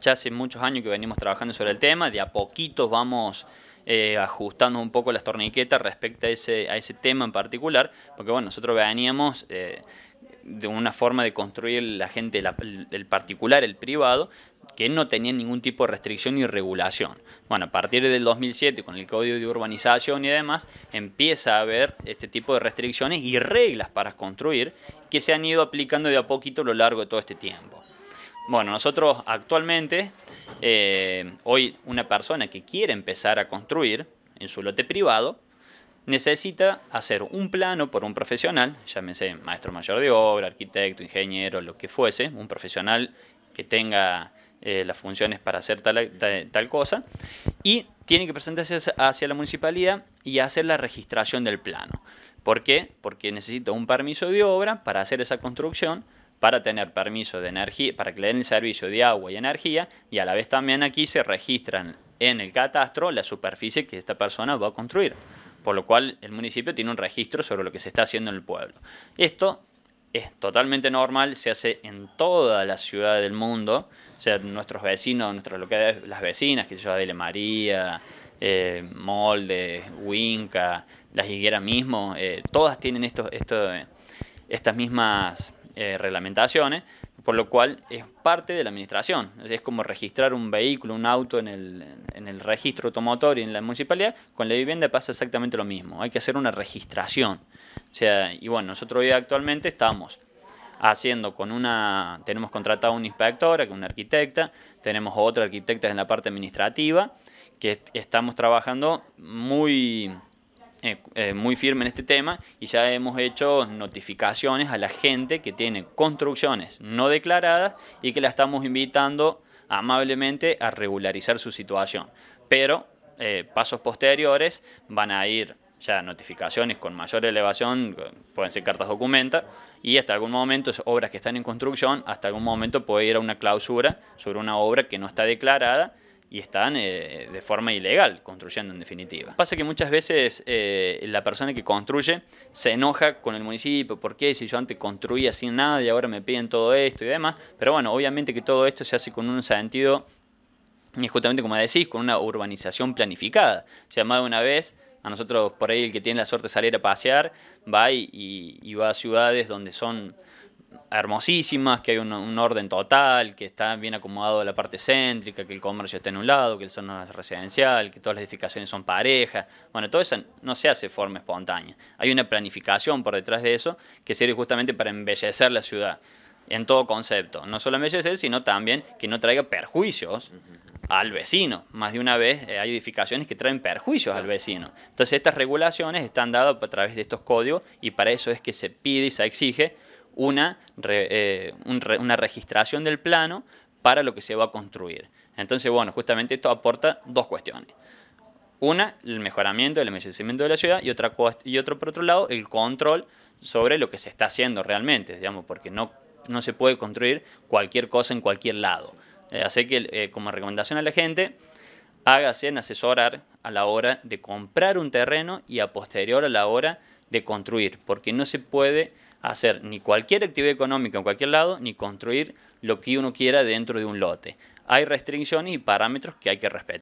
Ya hace muchos años que venimos trabajando sobre el tema, de a poquitos vamos eh, ajustando un poco las torniquetas respecto a ese, a ese tema en particular, porque bueno, nosotros veníamos eh, de una forma de construir la gente, el particular, el privado, que no tenía ningún tipo de restricción ni regulación. Bueno, a partir del 2007, con el Código de Urbanización y demás, empieza a haber este tipo de restricciones y reglas para construir que se han ido aplicando de a poquito a lo largo de todo este tiempo. Bueno, nosotros actualmente, eh, hoy una persona que quiere empezar a construir en su lote privado, necesita hacer un plano por un profesional, llámese maestro mayor de obra, arquitecto, ingeniero, lo que fuese, un profesional que tenga eh, las funciones para hacer tal, tal, cosa, y tiene que presentarse hacia la municipalidad y hacer la registración del plano. ¿Por qué? Porque necesita un permiso de obra para hacer esa construcción para tener permiso de energía, para que le den el servicio de agua y energía, y a la vez también aquí se registran en el catastro la superficie que esta persona va a construir, por lo cual el municipio tiene un registro sobre lo que se está haciendo en el pueblo. Esto es totalmente normal, se hace en toda la ciudad del mundo, o sea, nuestros vecinos, nuestras localidades, las vecinas, que se llama Dele María, eh, Molde, Huinca, las higueras mismo, eh, todas tienen estos, eh, estas mismas eh, reglamentaciones, por lo cual es parte de la administración. Es como registrar un vehículo, un auto en el, registro automotor y en la municipalidad, con la vivienda pasa exactamente lo mismo, hay que hacer una registración. O sea, y bueno, nosotros hoy actualmente estamos haciendo con una, tenemos contratado una inspectora, con una arquitecta, tenemos otra arquitecta en la parte administrativa, que estamos trabajando muy eh, eh, muy firme en este tema y ya hemos hecho notificaciones a la gente que tiene construcciones no declaradas y que la estamos invitando amablemente a regularizar su situación. Pero eh, pasos posteriores van a ir ya notificaciones con mayor elevación, pueden ser cartas documentas y hasta algún momento, obras que están en construcción, hasta algún momento puede ir a una clausura sobre una obra que no está declarada y están eh, de forma ilegal construyendo en definitiva. Pasa que muchas veces eh, la persona que construye se enoja con el municipio, ¿por qué si yo antes construía sin nada y ahora me piden todo esto y demás? Pero bueno, obviamente que todo esto se hace con un sentido, y justamente como decís, con una urbanización planificada. se llama de una vez a nosotros por ahí el que tiene la suerte de salir a pasear va y va a ciudades donde son hermosísimas, que hay un, orden total, que está bien acomodado la parte céntrica, que el comercio está en un lado, que el zona es residencial, que todas las edificaciones son parejas. Bueno, todo eso no se hace de forma espontánea. Hay una planificación por detrás de eso que sirve justamente para embellecer la ciudad en todo concepto. No solo embellecer, sino también que no traiga perjuicios al vecino. Más de una vez eh, hay edificaciones que traen perjuicios al vecino. Entonces estas regulaciones están dadas a través de estos códigos y para eso es que se pide y se exige una, eh, una registración del plano para lo que se va a construir. Entonces, bueno, justamente esto aporta dos cuestiones. Una, el mejoramiento, el envejecimiento de la ciudad y, otra, y otro, por otro lado, el control sobre lo que se está haciendo realmente, digamos, porque no, no se puede construir cualquier cosa en cualquier lado. Eh, así que, eh, como recomendación a la gente, hágase en asesorar a la hora de comprar un terreno y a posterior a la hora de construir, porque no se puede hacer ni cualquier actividad económica en cualquier lado, ni construir lo que uno quiera dentro de un lote. Hay restricciones y parámetros que hay que respetar.